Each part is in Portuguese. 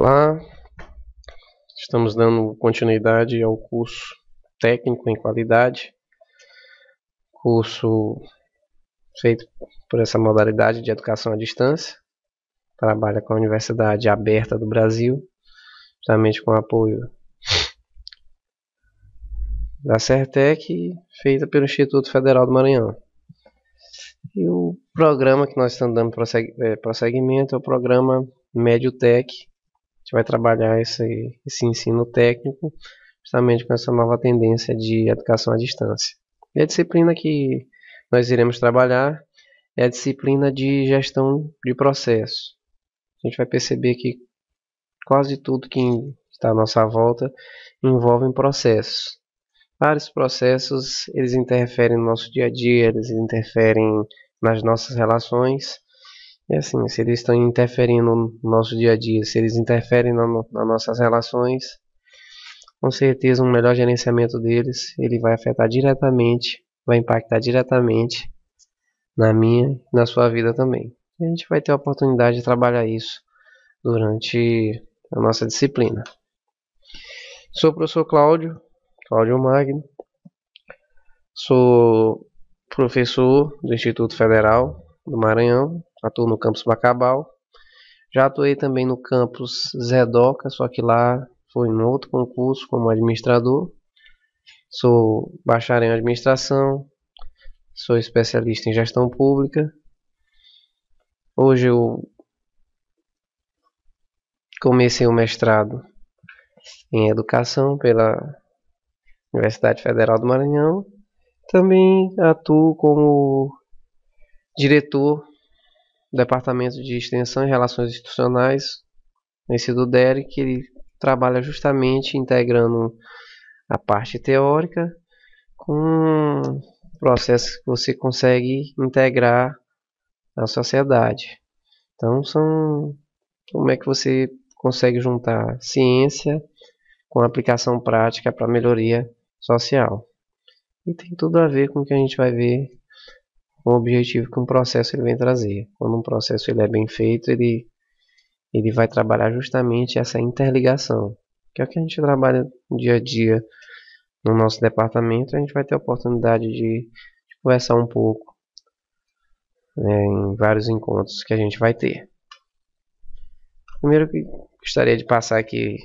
lá. Estamos dando continuidade ao curso técnico em qualidade, curso feito por essa modalidade de educação à distância. Trabalha com a Universidade Aberta do Brasil, justamente com o apoio da Certec, feita pelo Instituto Federal do Maranhão. E o programa que nós estamos dando eh, prosseguimento é o programa MedioTech, gente vai trabalhar esse, esse ensino técnico justamente com essa nova tendência de educação à distância. E a disciplina que nós iremos trabalhar é a disciplina de gestão de processo. A gente vai perceber que quase tudo que está à nossa volta envolve processos. Vários processos, eles interferem no nosso dia a dia, eles interferem nas nossas relações e é assim, se eles estão interferindo no nosso dia a dia, se eles interferem na no, nas nossas relações, com certeza um melhor gerenciamento deles, ele vai afetar diretamente, vai impactar diretamente na minha e na sua vida também. E a gente vai ter a oportunidade de trabalhar isso durante a nossa disciplina. Sou o professor Cláudio, Cláudio Magno. Sou professor do Instituto Federal do Maranhão, Atuo no campus Bacabal. Já atuei também no campus Zedoca, só que lá foi em outro concurso como administrador. Sou bacharel em administração, sou especialista em gestão pública. Hoje eu comecei o mestrado em educação pela Universidade Federal do Maranhão. Também atuo como diretor Departamento de Extensão e Relações Institucionais, vencido que ele trabalha justamente integrando a parte teórica com processos que você consegue integrar na sociedade. Então são como é que você consegue juntar ciência com aplicação prática para melhoria social. E tem tudo a ver com o que a gente vai ver o objetivo que um processo ele vem trazer. Quando um processo ele é bem feito, ele, ele vai trabalhar justamente essa interligação, que é o que a gente trabalha dia a dia no nosso departamento. A gente vai ter a oportunidade de, de conversar um pouco né, em vários encontros que a gente vai ter. Primeiro que gostaria de passar aqui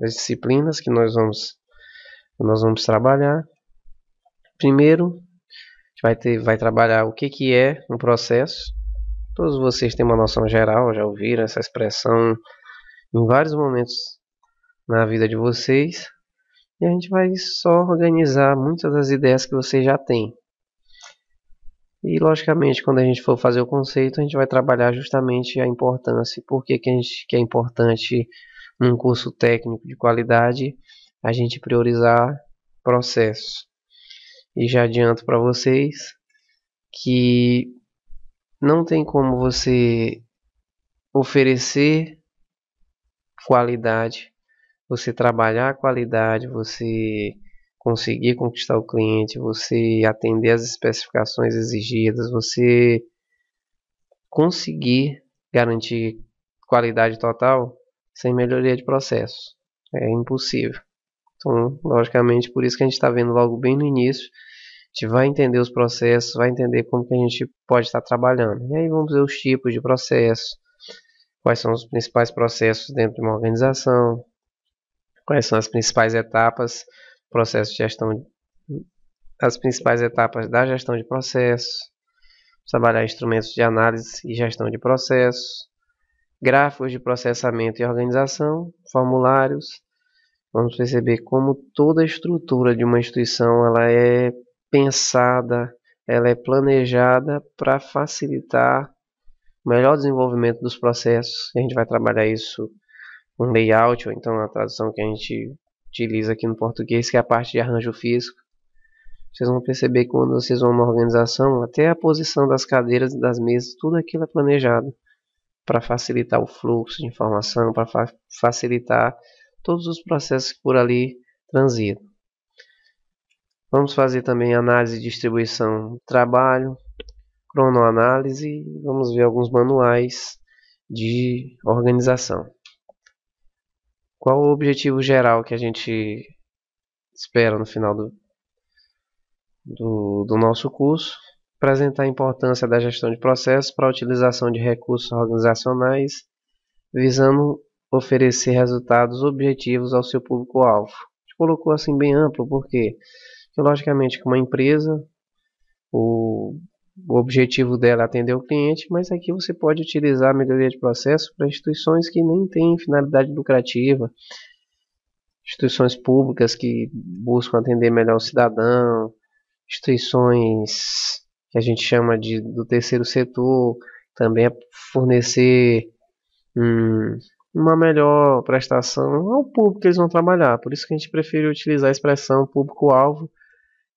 as disciplinas que nós vamos, nós vamos trabalhar. Primeiro, gente vai, ter, vai trabalhar o que, que é um processo. Todos vocês têm uma noção geral, já ouviram essa expressão em vários momentos na vida de vocês. E a gente vai só organizar muitas das ideias que vocês já têm. E logicamente, quando a gente for fazer o conceito, a gente vai trabalhar justamente a importância, por que, que, a gente, que é importante num curso técnico de qualidade a gente priorizar processos e já adianto para vocês que não tem como você oferecer qualidade, você trabalhar a qualidade, você conseguir conquistar o cliente, você atender as especificações exigidas, você conseguir garantir qualidade total sem melhoria de processo. É impossível. Então, logicamente, por isso que a gente está vendo logo bem no início, a gente vai entender os processos, vai entender como que a gente pode estar tá trabalhando. E aí vamos ver os tipos de processos, quais são os principais processos dentro de uma organização, quais são as principais etapas, processo de gestão, as principais etapas da gestão de processos, trabalhar instrumentos de análise e gestão de processos, gráficos de processamento e organização, formulários, vamos perceber como toda a estrutura de uma instituição ela é pensada, ela é planejada para facilitar o melhor desenvolvimento dos processos. E a gente vai trabalhar isso um layout, ou então a tradução que a gente utiliza aqui no português, que é a parte de arranjo físico. Vocês vão perceber que quando vocês vão numa organização, até a posição das cadeiras e das mesas, tudo aquilo é planejado para facilitar o fluxo de informação, para fa facilitar todos os processos que por ali transitam. Vamos fazer também análise de distribuição de trabalho, cronoanálise, vamos ver alguns manuais de organização. Qual o objetivo geral que a gente espera no final do, do, do nosso curso? Apresentar a importância da gestão de processos para a utilização de recursos organizacionais, visando oferecer resultados objetivos ao seu público-alvo. A gente colocou assim bem amplo, porque, logicamente, que uma empresa, o, o objetivo dela é atender o cliente, mas aqui você pode utilizar a melhoria de processo para instituições que nem têm finalidade lucrativa, instituições públicas que buscam atender melhor o cidadão, instituições que a gente chama de do terceiro setor, também é fornecer hum, uma melhor prestação ao público que eles vão trabalhar. Por isso que a gente prefere utilizar a expressão público-alvo,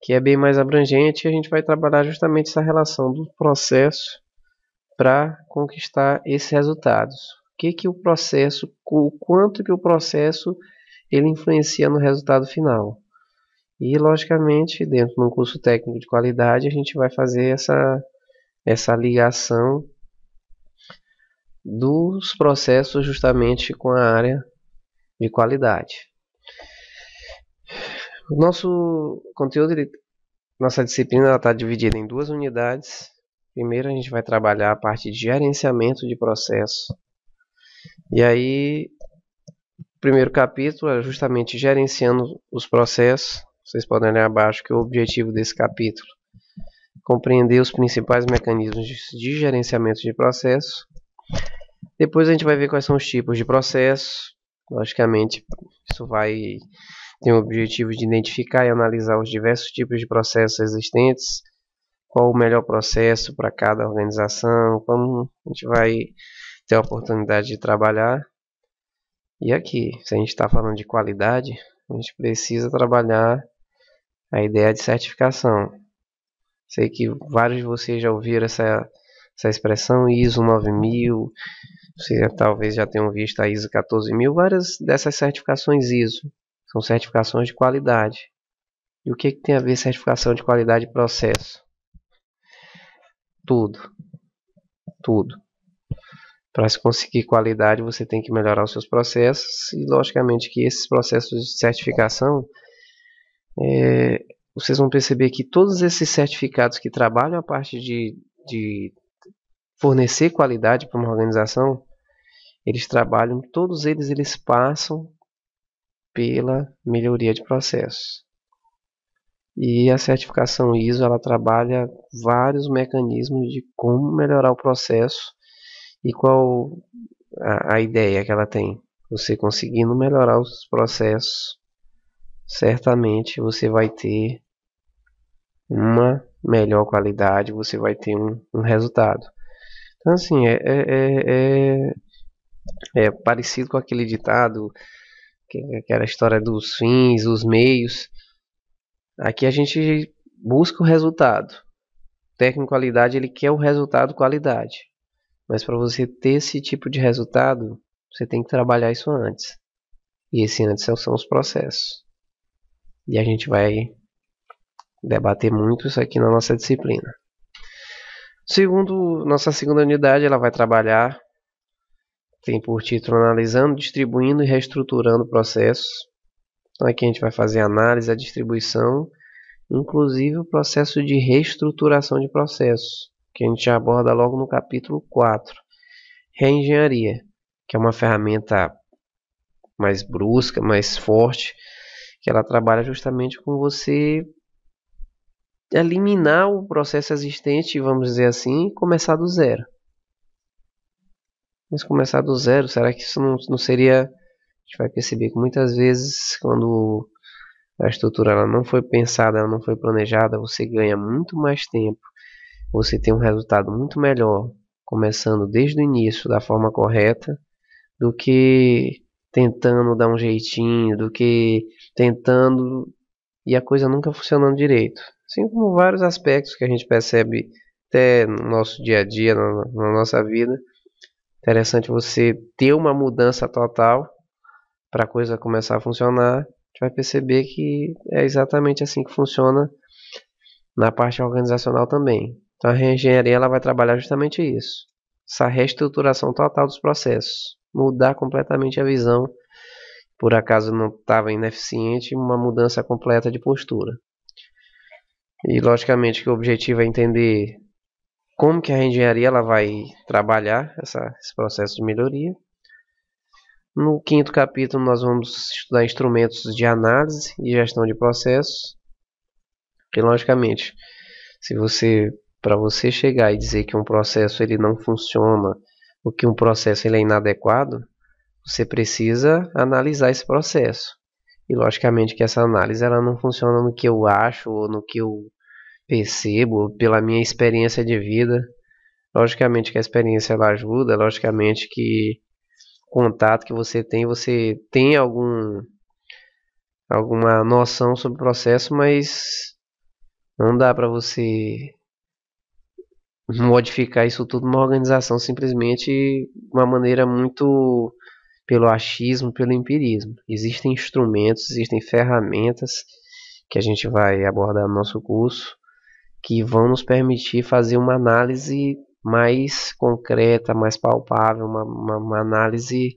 que é bem mais abrangente, e a gente vai trabalhar justamente essa relação do processo para conquistar esses resultados. O que que o processo, o quanto que o processo ele influencia no resultado final. E logicamente, dentro de um curso técnico de qualidade, a gente vai fazer essa essa ligação dos processos justamente com a área de qualidade. O nosso conteúdo, ele, nossa disciplina está dividida em duas unidades. Primeiro a gente vai trabalhar a parte de gerenciamento de processo. E aí, o primeiro capítulo é justamente gerenciando os processos. Vocês podem ler abaixo que o objetivo desse capítulo é compreender os principais mecanismos de gerenciamento de processo depois a gente vai ver quais são os tipos de processo. Logicamente, isso vai ter o objetivo de identificar e analisar os diversos tipos de processos existentes, qual o melhor processo para cada organização, como a gente vai ter a oportunidade de trabalhar. E aqui, se a gente está falando de qualidade, a gente precisa trabalhar a ideia de certificação. Sei que vários de vocês já ouviram essa, essa expressão ISO 9000, vocês talvez já tenham visto a ISO 14000, várias dessas certificações ISO. São certificações de qualidade. E o que, que tem a ver certificação de qualidade e processo? Tudo. Tudo. Para se conseguir qualidade, você tem que melhorar os seus processos e, logicamente, que esses processos de certificação, é, vocês vão perceber que todos esses certificados que trabalham a parte de, de fornecer qualidade para uma organização, eles trabalham, todos eles eles passam pela melhoria de processo. E a certificação ISO ela trabalha vários mecanismos de como melhorar o processo e qual a, a ideia que ela tem. Você conseguindo melhorar os processos, certamente você vai ter uma melhor qualidade, você vai ter um, um resultado. Então, assim, é, é, é, é é, parecido com aquele ditado que, que era a história dos fins, os meios. Aqui a gente busca o resultado. técnico qualidade ele quer o resultado qualidade, mas para você ter esse tipo de resultado você tem que trabalhar isso antes. E esse antes são os processos. E a gente vai debater muito isso aqui na nossa disciplina. Segundo, nossa segunda unidade, ela vai trabalhar tem por título Analisando, Distribuindo e Reestruturando Processos. Então aqui a gente vai fazer a análise, a distribuição, inclusive o processo de reestruturação de processos, que a gente aborda logo no capítulo 4. Reengenharia, que é uma ferramenta mais brusca, mais forte, que ela trabalha justamente com você eliminar o processo existente, vamos dizer assim, e começar do zero. Mas começar do zero, será que isso não, não seria... A gente vai perceber que muitas vezes quando a estrutura ela não foi pensada, ela não foi planejada, você ganha muito mais tempo. Você tem um resultado muito melhor começando desde o início da forma correta do que tentando dar um jeitinho, do que tentando e a coisa nunca funcionando direito. Assim como vários aspectos que a gente percebe até no nosso dia a dia, na, na nossa vida, Interessante você ter uma mudança total para a coisa começar a funcionar. A gente vai perceber que é exatamente assim que funciona na parte organizacional também. Então a reengenharia ela vai trabalhar justamente isso. Essa reestruturação total dos processos. Mudar completamente a visão. Por acaso não estava ineficiente, uma mudança completa de postura. E logicamente que o objetivo é entender como que a engenharia ela vai trabalhar essa, esse processo de melhoria. No quinto capítulo nós vamos estudar instrumentos de análise e gestão de processos. E logicamente, se você para você chegar e dizer que um processo ele não funciona, ou que um processo ele é inadequado, você precisa analisar esse processo. E logicamente que essa análise ela não funciona no que eu acho ou no que eu percebo pela minha experiência de vida. Logicamente que a experiência ela ajuda, logicamente que contato que você tem, você tem algum alguma noção sobre o processo, mas não dá para você modificar isso tudo numa organização simplesmente de uma maneira muito pelo achismo, pelo empirismo. Existem instrumentos, existem ferramentas que a gente vai abordar no nosso curso que vão nos permitir fazer uma análise mais concreta, mais palpável, uma, uma, uma análise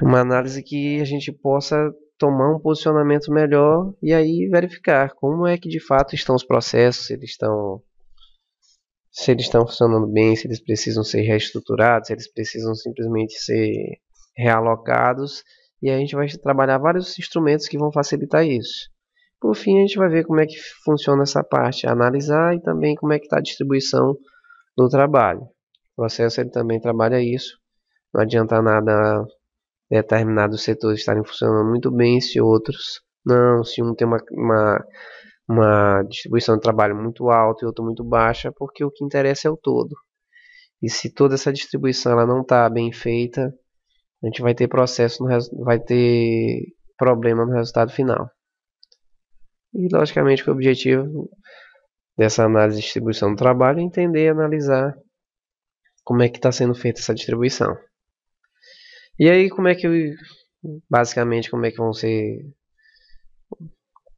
uma análise que a gente possa tomar um posicionamento melhor e aí verificar como é que de fato estão os processos, se eles estão se eles estão funcionando bem, se eles precisam ser reestruturados, se eles precisam simplesmente ser realocados, e a gente vai trabalhar vários instrumentos que vão facilitar isso. Por fim, a gente vai ver como é que funciona essa parte, analisar e também como é que está a distribuição do trabalho. O processo ele também trabalha isso. Não adianta nada é, determinados setores estarem funcionando muito bem se outros não, se um tem uma, uma, uma distribuição de trabalho muito alta e outro muito baixa, porque o que interessa é o todo. E se toda essa distribuição ela não está bem feita, a gente vai ter processo, no, vai ter problema no resultado final. E, logicamente, o objetivo dessa análise de distribuição do trabalho é entender e analisar como é que está sendo feita essa distribuição. E aí, como é que, basicamente, como é que vão ser,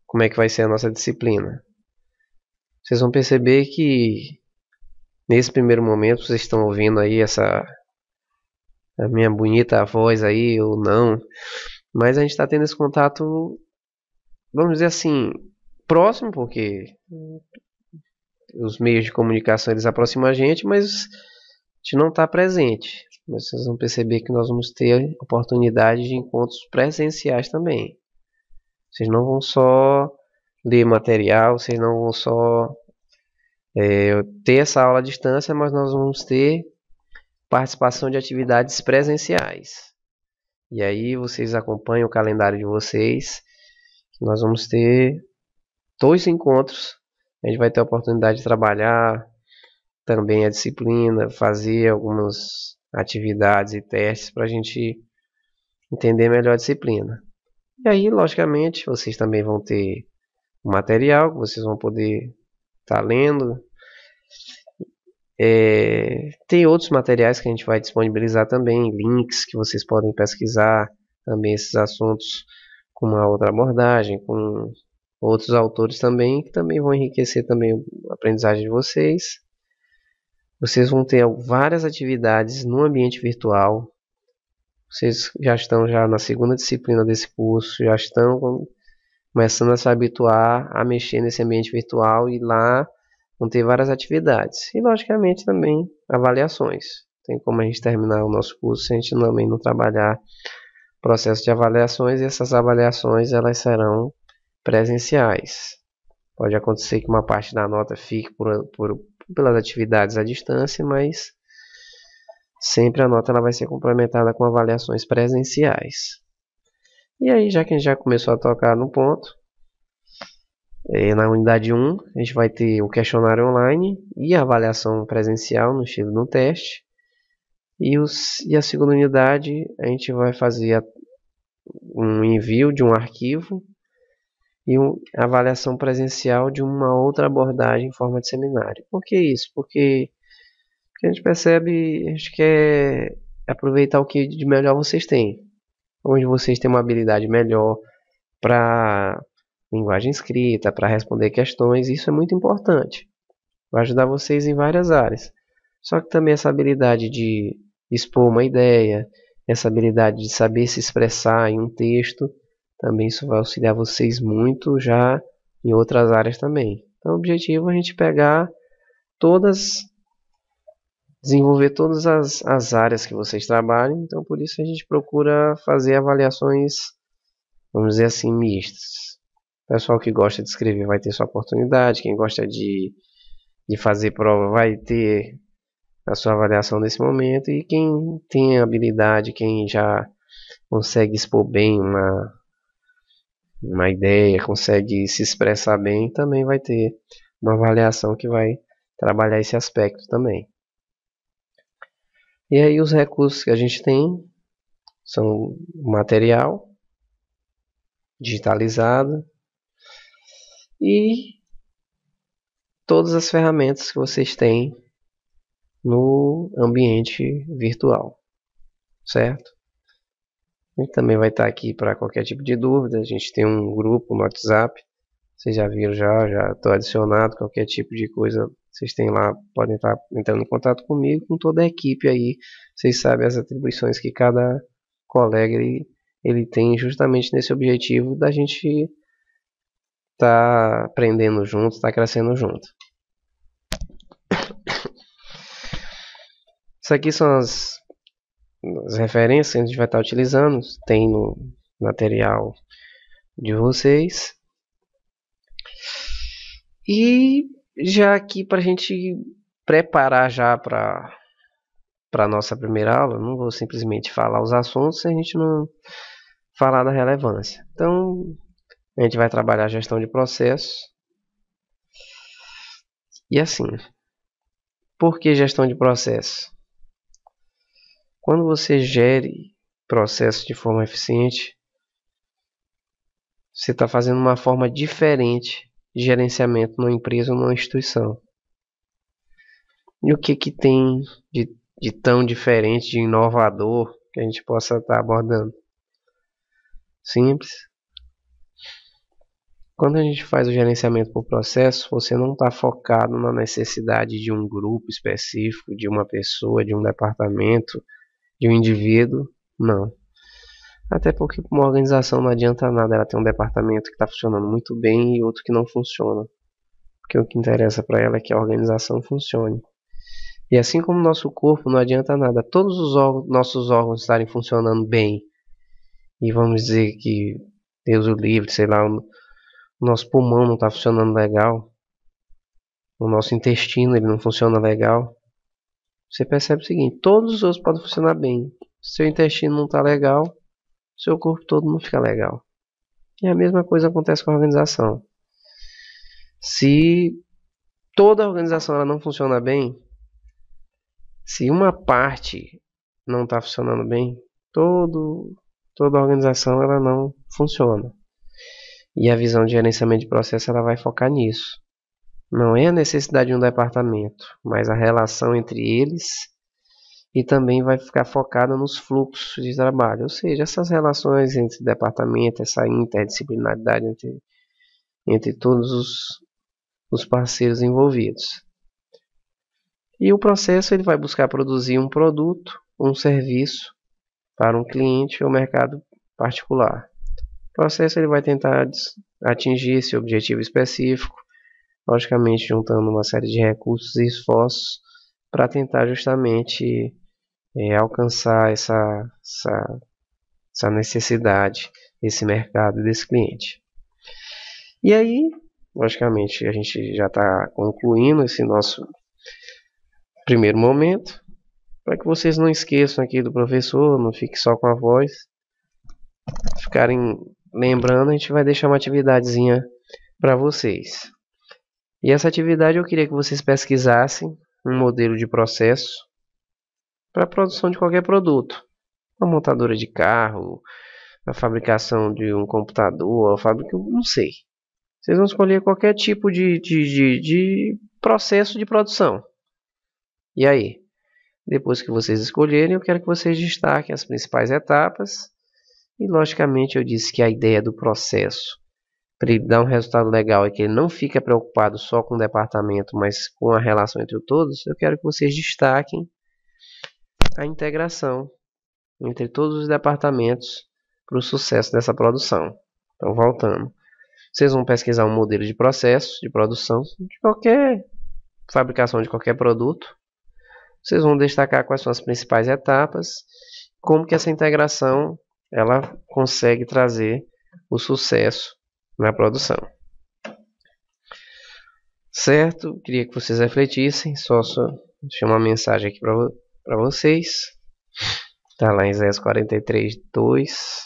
como é que vai ser a nossa disciplina? Vocês vão perceber que, nesse primeiro momento, vocês estão ouvindo aí essa, a minha bonita voz aí, ou não, mas a gente está tendo esse contato vamos dizer assim, próximo, porque os meios de comunicação eles aproximam a gente, mas a gente não está presente. Mas vocês vão perceber que nós vamos ter oportunidade de encontros presenciais também. Vocês não vão só ler material, vocês não vão só é, ter essa aula à distância, mas nós vamos ter participação de atividades presenciais. E aí vocês acompanham o calendário de vocês nós vamos ter dois encontros. A gente vai ter a oportunidade de trabalhar também a disciplina, fazer algumas atividades e testes para a gente entender melhor a disciplina. E aí, logicamente, vocês também vão ter o material que vocês vão poder estar tá lendo. É, tem outros materiais que a gente vai disponibilizar também, links que vocês podem pesquisar também esses assuntos com uma outra abordagem, com outros autores também, que também vão enriquecer também a aprendizagem de vocês. Vocês vão ter várias atividades no ambiente virtual. Vocês já estão já na segunda disciplina desse curso, já estão começando a se habituar a mexer nesse ambiente virtual e lá vão ter várias atividades. E logicamente também avaliações. Tem como a gente terminar o nosso curso se a gente também não trabalhar processo de avaliações e essas avaliações elas serão presenciais. Pode acontecer que uma parte da nota fique por, por, pelas atividades à distância, mas sempre a nota ela vai ser complementada com avaliações presenciais. E aí, já que a gente já começou a tocar no ponto, é, na unidade 1, a gente vai ter o questionário online e a avaliação presencial no estilo do teste. E, os, e a segunda unidade a gente vai fazer a, um envio de um arquivo e um, avaliação presencial de uma outra abordagem em forma de seminário. Por que isso? Porque, porque a gente percebe, a gente quer aproveitar o que de melhor vocês têm, onde vocês têm uma habilidade melhor para linguagem escrita, para responder questões, isso é muito importante. Vai ajudar vocês em várias áreas. Só que também essa habilidade de expor uma ideia, essa habilidade de saber se expressar em um texto, também isso vai auxiliar vocês muito já em outras áreas também. Então, o objetivo é a gente pegar todas, desenvolver todas as, as áreas que vocês trabalham, então por isso a gente procura fazer avaliações, vamos dizer assim, mistas. O pessoal que gosta de escrever vai ter sua oportunidade, quem gosta de, de fazer prova vai ter a sua avaliação nesse momento. E quem tem habilidade, quem já consegue expor bem uma, uma ideia, consegue se expressar bem, também vai ter uma avaliação que vai trabalhar esse aspecto também. E aí os recursos que a gente tem são material digitalizado e todas as ferramentas que vocês têm no ambiente virtual, certo? A gente também vai estar aqui para qualquer tipo de dúvida, a gente tem um grupo no WhatsApp, vocês já viram já, já estou adicionado, qualquer tipo de coisa vocês têm lá, podem estar entrando em contato comigo, com toda a equipe aí, vocês sabem as atribuições que cada colega ele, ele tem justamente nesse objetivo da gente estar tá aprendendo junto, estar tá crescendo junto. Isso aqui são as, as referências que a gente vai estar tá utilizando. Tem no material de vocês. E já aqui para a gente preparar já para para nossa primeira aula, não vou simplesmente falar os assuntos se a gente não falar da relevância. Então, a gente vai trabalhar a gestão de processos. E assim, por que gestão de processos? Quando você gere processos de forma eficiente, você está fazendo uma forma diferente de gerenciamento numa empresa ou numa instituição. E o que, que tem de, de tão diferente, de inovador, que a gente possa estar tá abordando? Simples. Quando a gente faz o gerenciamento por processo, você não está focado na necessidade de um grupo específico, de uma pessoa, de um departamento, de um indivíduo, não. Até porque uma organização não adianta nada ela tem um departamento que está funcionando muito bem e outro que não funciona. Porque o que interessa para ela é que a organização funcione. E assim como o nosso corpo, não adianta nada todos os órgãos, nossos órgãos estarem funcionando bem. E vamos dizer que, Deus o livre, sei lá, o nosso pulmão não está funcionando legal. O nosso intestino ele não funciona legal. Você percebe o seguinte, todos os outros podem funcionar bem. Seu intestino não está legal, seu corpo todo não fica legal. E a mesma coisa acontece com a organização. Se toda a organização ela não funciona bem, se uma parte não está funcionando bem, todo, toda a organização ela não funciona. E a visão de gerenciamento de processo ela vai focar nisso. Não é a necessidade de um departamento, mas a relação entre eles e também vai ficar focada nos fluxos de trabalho, ou seja, essas relações entre departamento, essa interdisciplinaridade entre, entre todos os, os parceiros envolvidos. E o processo ele vai buscar produzir um produto, um serviço para um cliente ou mercado particular. O processo ele vai tentar atingir esse objetivo específico logicamente juntando uma série de recursos e esforços para tentar justamente é, alcançar essa, essa, essa necessidade desse mercado e desse cliente. E aí, logicamente, a gente já está concluindo esse nosso primeiro momento, para que vocês não esqueçam aqui do professor, não fique só com a voz, ficarem lembrando, a gente vai deixar uma atividadezinha para vocês. E essa atividade eu queria que vocês pesquisassem um modelo de processo para a produção de qualquer produto. Uma montadora de carro, a fabricação de um computador, a fábrica, não sei. Vocês vão escolher qualquer tipo de, de, de, de processo de produção. E aí? Depois que vocês escolherem, eu quero que vocês destaquem as principais etapas. E, logicamente, eu disse que a ideia do processo para ele dar um resultado legal e que ele não fica preocupado só com o departamento, mas com a relação entre todos, eu quero que vocês destaquem a integração entre todos os departamentos para o sucesso dessa produção. Então, voltando. Vocês vão pesquisar um modelo de processo de produção de qualquer fabricação de qualquer produto. Vocês vão destacar quais são as principais etapas, como que essa integração ela consegue trazer o sucesso na produção. Certo? Queria que vocês refletissem. Só, só deixar uma mensagem aqui para vocês. Tá lá em Isaías 43, 2.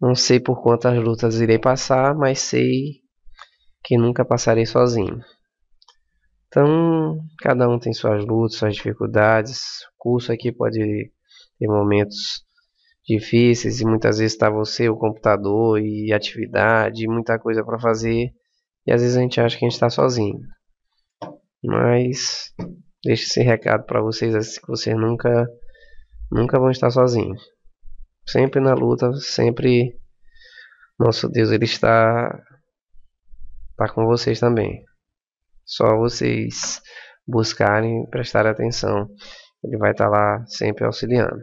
Não sei por quantas lutas irei passar, mas sei que nunca passarei sozinho. Então, cada um tem suas lutas, suas dificuldades. O curso aqui pode ter momentos difíceis e muitas vezes está você, o computador e atividade, e muita coisa para fazer e às vezes a gente acha que a gente está sozinho. Mas deixo esse recado para vocês assim, que vocês nunca nunca vão estar sozinhos. Sempre na luta, sempre nosso Deus ele está está com vocês também. Só vocês buscarem prestar atenção, ele vai estar tá lá sempre auxiliando.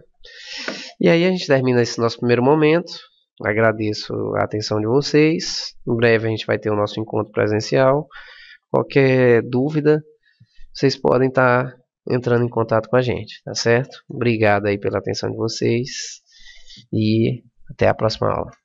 E aí a gente termina esse nosso primeiro momento. Agradeço a atenção de vocês. Em breve a gente vai ter o nosso encontro presencial. Qualquer dúvida, vocês podem estar tá entrando em contato com a gente, tá certo? Obrigado aí pela atenção de vocês e até a próxima aula.